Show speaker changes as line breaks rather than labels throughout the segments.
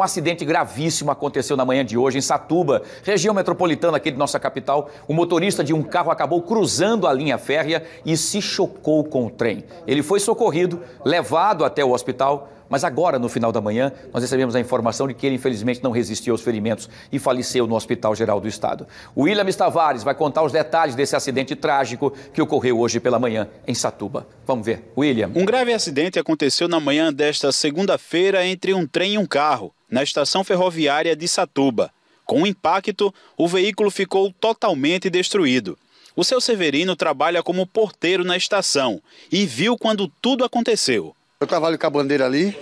Um acidente gravíssimo aconteceu na manhã de hoje em Satuba, região metropolitana aqui de nossa capital. O motorista de um carro acabou cruzando a linha férrea e se chocou com o trem. Ele foi socorrido, levado até o hospital, mas agora, no final da manhã, nós recebemos a informação de que ele, infelizmente, não resistiu aos ferimentos e faleceu no Hospital Geral do Estado. O William Tavares vai contar os detalhes desse acidente trágico que ocorreu hoje pela manhã em Satuba. Vamos ver.
William. Um grave acidente aconteceu na manhã desta segunda-feira entre um trem e um carro, na estação ferroviária de Satuba. Com o impacto, o veículo ficou totalmente destruído. O seu Severino trabalha como porteiro na estação e viu quando tudo aconteceu. Eu trabalho com a bandeira ali,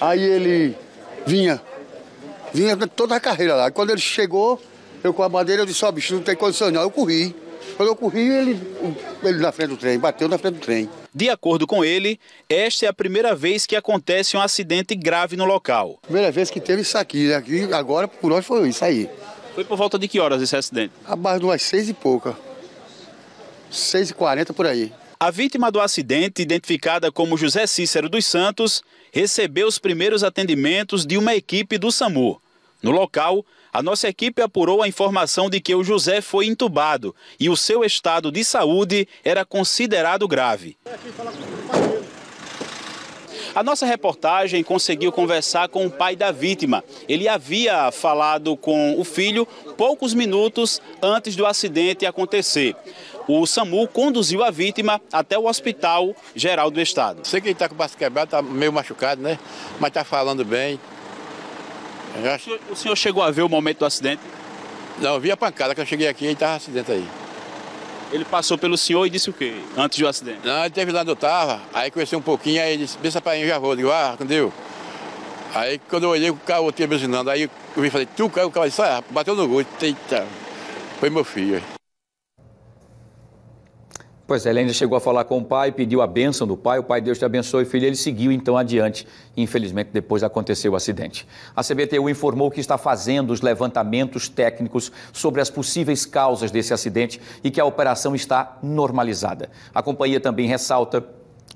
Aí ele vinha,
vinha toda a carreira lá. Quando ele chegou, eu com a bandeira, eu disse, ó, oh, bicho, não tem condição
não. Eu corri. Quando eu corri, ele, ele na frente do trem, bateu na frente do trem. De acordo com ele, esta é a primeira vez que acontece um acidente grave no local.
Primeira vez que teve isso aqui, né? Aqui, agora por hoje foi isso aí.
Foi por volta de que horas esse acidente?
Abaixo de umas seis e
pouca. Seis e quarenta por aí. A vítima do acidente, identificada como José Cícero dos Santos, recebeu os primeiros atendimentos de uma equipe do SAMU. No local, a nossa equipe apurou a informação de que o José foi entubado e o seu estado de saúde era considerado grave. É a nossa reportagem conseguiu conversar com o pai da vítima. Ele havia falado com o filho poucos minutos antes do acidente acontecer. O SAMU conduziu a vítima até o Hospital Geral do Estado. Sei que ele está com o braço quebrado, está meio machucado, né? Mas está falando bem.
Acho... O senhor chegou a ver o momento do acidente? Não, eu vi a pancada que eu cheguei aqui e estava acidente aí. Ele passou pelo senhor e disse o quê antes do acidente? Não, ele teve lá onde eu estava, aí conheci um pouquinho, aí ele disse, pensa para mim, já vou. Eu digo, ah, entendeu? Aí quando eu olhei, o carro tinha buzinando, aí eu vi falei, tu caiu, o carro disse, ah, bateu no gol, eita, foi meu filho.
Pois é, ele ainda chegou a falar com o pai, pediu a bênção do pai, o pai Deus te abençoe, filho, ele seguiu então adiante. Infelizmente, depois aconteceu o acidente. A CBTU informou que está fazendo os levantamentos técnicos sobre as possíveis causas desse acidente e que a operação está normalizada. A companhia também ressalta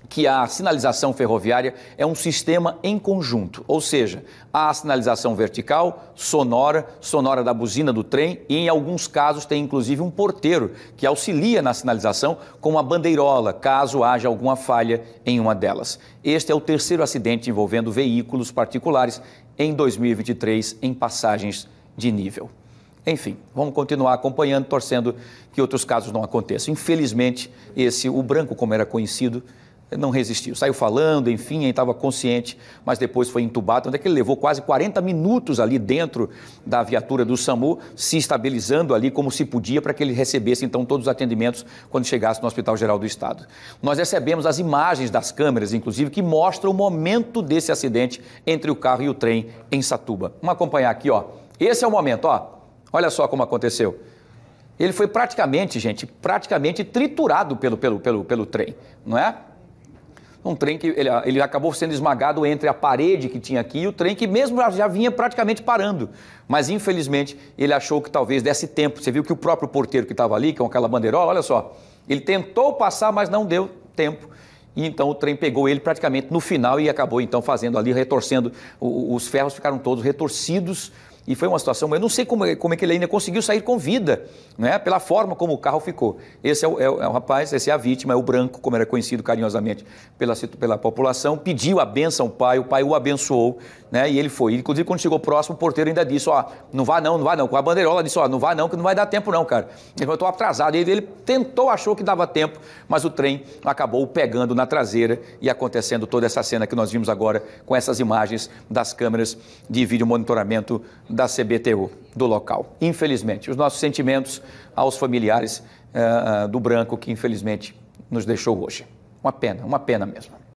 que a sinalização ferroviária é um sistema em conjunto, ou seja, há a sinalização vertical, sonora, sonora da buzina do trem e em alguns casos tem inclusive um porteiro que auxilia na sinalização com uma bandeirola, caso haja alguma falha em uma delas. Este é o terceiro acidente envolvendo veículos particulares em 2023 em passagens de nível. Enfim, vamos continuar acompanhando, torcendo que outros casos não aconteçam. Infelizmente, esse o branco como era conhecido, não resistiu. Saiu falando, enfim, estava consciente, mas depois foi entubado. Onde é que ele levou quase 40 minutos ali dentro da viatura do SAMU, se estabilizando ali como se podia para que ele recebesse então todos os atendimentos quando chegasse no Hospital Geral do Estado. Nós recebemos as imagens das câmeras, inclusive, que mostram o momento desse acidente entre o carro e o trem em Satuba. Vamos acompanhar aqui, ó. Esse é o momento, ó. Olha só como aconteceu ele foi praticamente, gente, praticamente triturado pelo, pelo, pelo, pelo trem, não é? Um trem que ele, ele acabou sendo esmagado entre a parede que tinha aqui e o trem que mesmo já vinha praticamente parando. Mas infelizmente ele achou que talvez desse tempo. Você viu que o próprio porteiro que estava ali, com aquela bandeirola, olha só, ele tentou passar, mas não deu tempo. E então o trem pegou ele praticamente no final e acabou então fazendo ali, retorcendo. os ferros ficaram todos retorcidos e foi uma situação, eu não sei como, é, como é que ele ainda conseguiu sair com vida, né? Pela forma como o carro ficou. Esse é o, é o, é o rapaz, esse é a vítima, é o branco, como era conhecido carinhosamente pela, pela população, pediu a benção ao pai, o pai o abençoou, né? E ele foi. Inclusive, quando chegou próximo, o porteiro ainda disse, ó, não vá não, não vá não. Com a bandeirola disse, ó, não vá não, que não vai dar tempo não, cara. Ele falou, tô atrasado. ele tentou, achou que dava tempo, mas o trem acabou pegando na traseira e acontecendo toda essa cena que nós vimos agora com essas imagens das câmeras de vídeo monitoramento da CBTU do local. Infelizmente, os nossos sentimentos aos familiares uh, do branco que infelizmente nos deixou hoje. Uma pena, uma pena mesmo.